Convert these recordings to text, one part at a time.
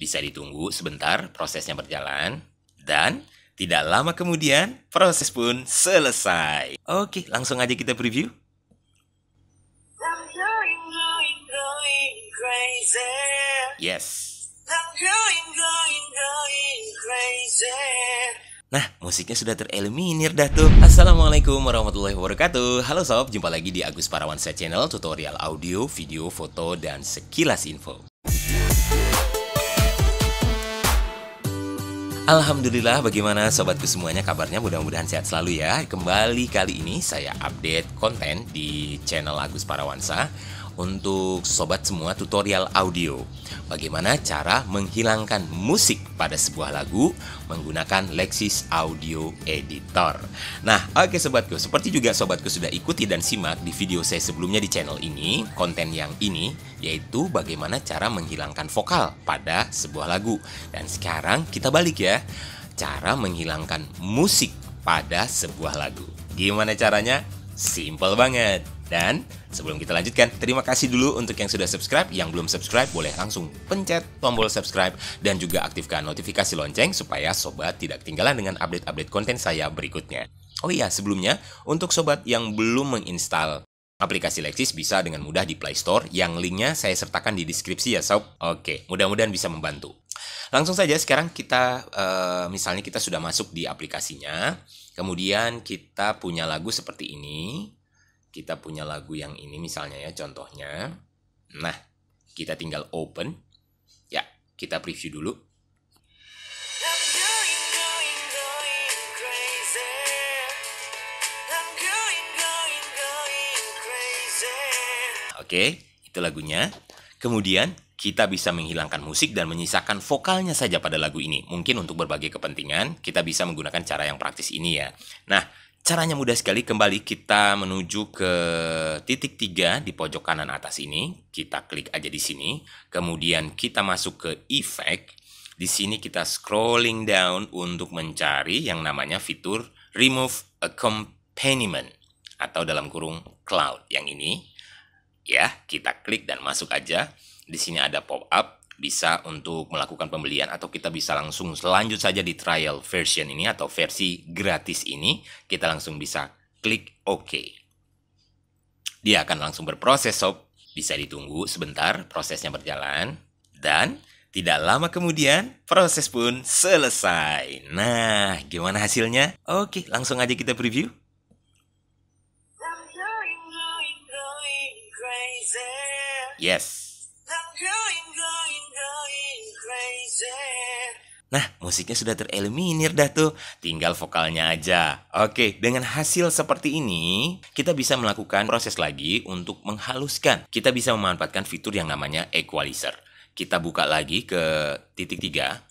Bisa ditunggu sebentar prosesnya berjalan dan tidak lama kemudian proses pun selesai. Oke, langsung aja kita preview. Yes. Nah, musiknya sudah tereliminir dah tuh. Assalamualaikum warahmatullahi wabarakatuh. Halo sob, jumpa lagi di Agus Parawansa Channel, tutorial audio, video, foto, dan sekilas info. Alhamdulillah bagaimana sobatku semuanya kabarnya mudah-mudahan sehat selalu ya Kembali kali ini saya update konten di channel Agus Parawansa untuk sobat semua tutorial audio. Bagaimana cara menghilangkan musik pada sebuah lagu menggunakan Lexis Audio Editor. Nah, oke okay, sobatku, seperti juga sobatku sudah ikuti dan simak di video saya sebelumnya di channel ini, konten yang ini yaitu bagaimana cara menghilangkan vokal pada sebuah lagu. Dan sekarang kita balik ya, cara menghilangkan musik pada sebuah lagu. Gimana caranya? Simple banget. Dan sebelum kita lanjutkan, terima kasih dulu untuk yang sudah subscribe. Yang belum subscribe boleh langsung pencet tombol subscribe dan juga aktifkan notifikasi lonceng supaya sobat tidak ketinggalan dengan update-update konten saya berikutnya. Oh iya, sebelumnya untuk sobat yang belum menginstal aplikasi Lexis bisa dengan mudah di Play Store yang linknya saya sertakan di deskripsi ya sob. Oke, mudah-mudahan bisa membantu. Langsung saja sekarang kita eh, misalnya kita sudah masuk di aplikasinya, kemudian kita punya lagu seperti ini kita punya lagu yang ini misalnya ya contohnya. Nah, kita tinggal open. Ya, kita preview dulu. Oke, itu lagunya. Kemudian kita bisa menghilangkan musik dan menyisakan vokalnya saja pada lagu ini. Mungkin untuk berbagai kepentingan, kita bisa menggunakan cara yang praktis ini ya. Nah, Caranya mudah sekali, kembali kita menuju ke titik 3 di pojok kanan atas ini. Kita klik aja di sini, kemudian kita masuk ke effect. Di sini kita scrolling down untuk mencari yang namanya fitur remove accompaniment atau dalam kurung cloud yang ini. Ya, kita klik dan masuk aja. Di sini ada pop up bisa untuk melakukan pembelian atau kita bisa langsung lanjut saja di trial version ini atau versi gratis ini kita langsung bisa klik OK. Dia akan langsung berproses sob, bisa ditunggu sebentar prosesnya berjalan dan tidak lama kemudian, proses pun selesai. Nah, gimana hasilnya? Oke, langsung aja kita preview. Yes. Nah, musiknya sudah tereliminir dah tuh, tinggal vokalnya aja. Oke, dengan hasil seperti ini, kita bisa melakukan proses lagi untuk menghaluskan. Kita bisa memanfaatkan fitur yang namanya equalizer. Kita buka lagi ke titik 3,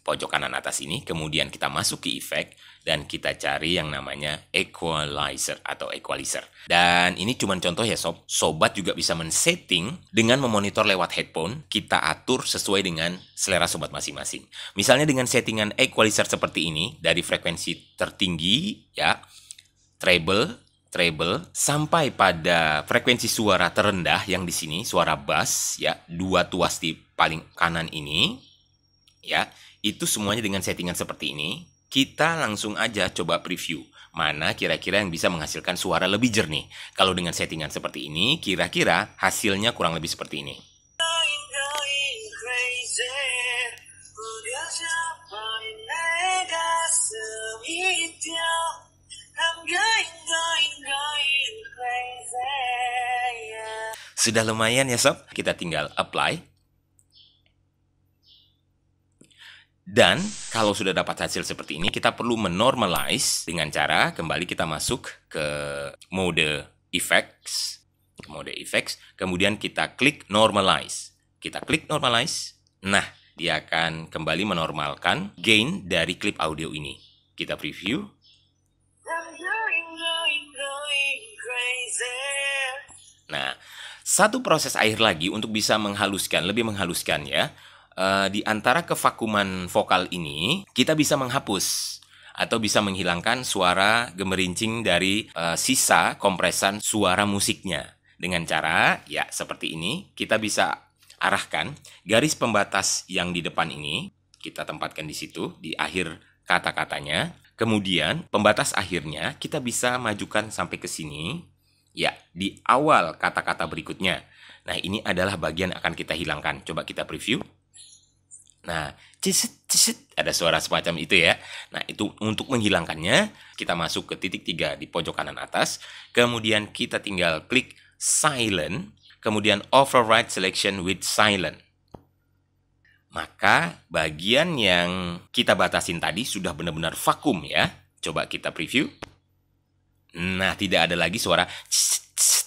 pojok kanan atas ini, kemudian kita masuk ke effect dan kita cari yang namanya equalizer atau equalizer. Dan ini cuma contoh ya sob, sobat juga bisa men-setting dengan memonitor lewat headphone, kita atur sesuai dengan selera sobat masing-masing. Misalnya dengan settingan equalizer seperti ini dari frekuensi tertinggi ya, treble treble sampai pada frekuensi suara terendah yang di sini suara bass ya dua tuas di paling kanan ini ya itu semuanya dengan settingan seperti ini. Kita langsung aja coba preview mana kira-kira yang bisa menghasilkan suara lebih jernih. Kalau dengan settingan seperti ini, kira-kira hasilnya kurang lebih seperti ini. Sudah lumayan ya sob, kita tinggal apply Dan kalau sudah dapat hasil seperti ini, kita perlu menormalize dengan cara kembali kita masuk ke mode effects, mode effects, kemudian kita klik normalize. Kita klik normalize. Nah, dia akan kembali menormalkan gain dari klip audio ini. Kita preview. Nah, satu proses air lagi untuk bisa menghaluskan, lebih menghaluskan ya. Eh, di antara kevakuman vokal ini kita bisa menghapus atau bisa menghilangkan suara gemerincing dari uh, sisa kompresan suara musiknya dengan cara ya seperti ini kita bisa arahkan garis pembatas yang di depan ini kita tempatkan di situ di akhir kata-katanya kemudian pembatas akhirnya kita bisa majukan sampai ke sini ya di awal kata-kata berikutnya nah ini adalah bagian akan kita hilangkan coba kita preview Nah, cisit, cisit, ada suara semacam itu ya. Nah, itu untuk menghilangkannya, kita masuk ke titik tiga di pojok kanan atas. Kemudian kita tinggal klik silent, kemudian override selection with silent. Maka bagian yang kita batasin tadi sudah benar-benar vakum ya. Coba kita preview. Nah, tidak ada lagi suara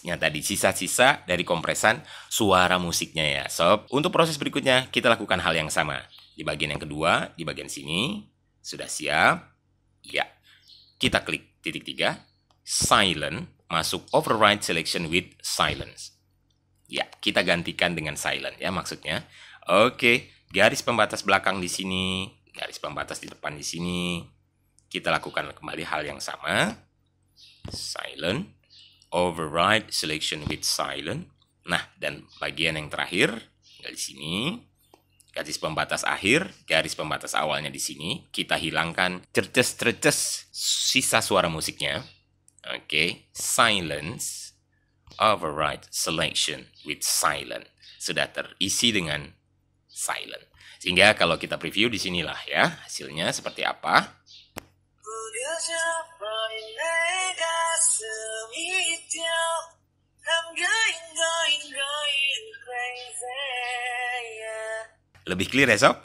yang tadi sisa-sisa dari kompresan suara musiknya ya. Sob, untuk proses berikutnya kita lakukan hal yang sama. Di bagian yang kedua, di bagian sini sudah siap. Ya. Kita klik titik tiga, silent, masuk override selection with silence. Ya, kita gantikan dengan silent ya maksudnya. Oke, garis pembatas belakang di sini, garis pembatas di depan di sini. Kita lakukan kembali hal yang sama silent, override selection with silent. Nah, dan bagian yang terakhir di sini garis pembatas akhir, garis pembatas awalnya di sini, kita hilangkan cerces-cerces sisa suara musiknya. Oke, okay. silence, override selection with silent. Sudah terisi dengan silent. Sehingga kalau kita preview di sinilah ya, hasilnya seperti apa. Lebih clear ya sob?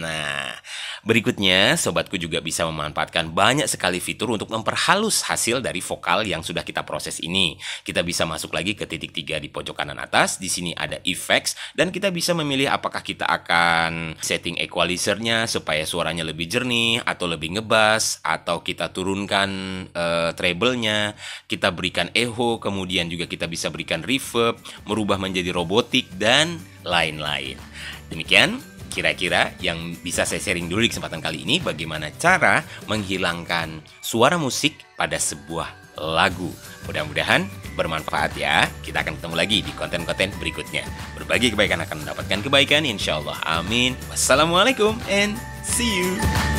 Nah, Berikutnya, sobatku juga bisa memanfaatkan banyak sekali fitur untuk memperhalus hasil dari vokal yang sudah kita proses ini. Kita bisa masuk lagi ke titik tiga di pojok kanan atas, di sini ada effects, dan kita bisa memilih apakah kita akan setting equalizernya supaya suaranya lebih jernih, atau lebih ngebas, atau kita turunkan uh, treble-nya, kita berikan echo, kemudian juga kita bisa berikan reverb, merubah menjadi robotik, dan lain-lain. Demikian kira-kira yang bisa saya sharing dulu di kesempatan kali ini bagaimana cara menghilangkan suara musik pada sebuah lagu. Mudah-mudahan bermanfaat ya. Kita akan ketemu lagi di konten-konten berikutnya. Berbagi kebaikan akan mendapatkan kebaikan insyaallah Amin. Wassalamualaikum and see you.